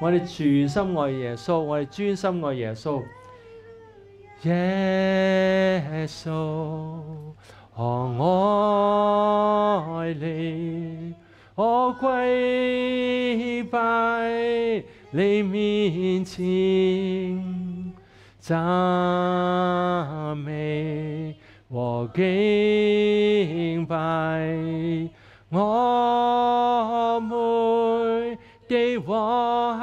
我哋全心爱耶稣，我哋专心爱耶稣。耶稣，我爱你，我跪拜你面前，赞美和敬拜我。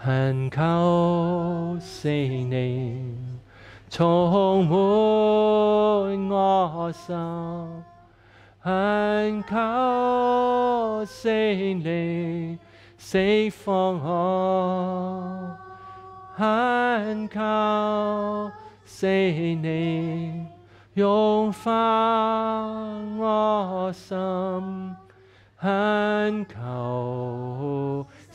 恨求是你充满我心，恨求是你释放我，恨求是你融化我心，恨求。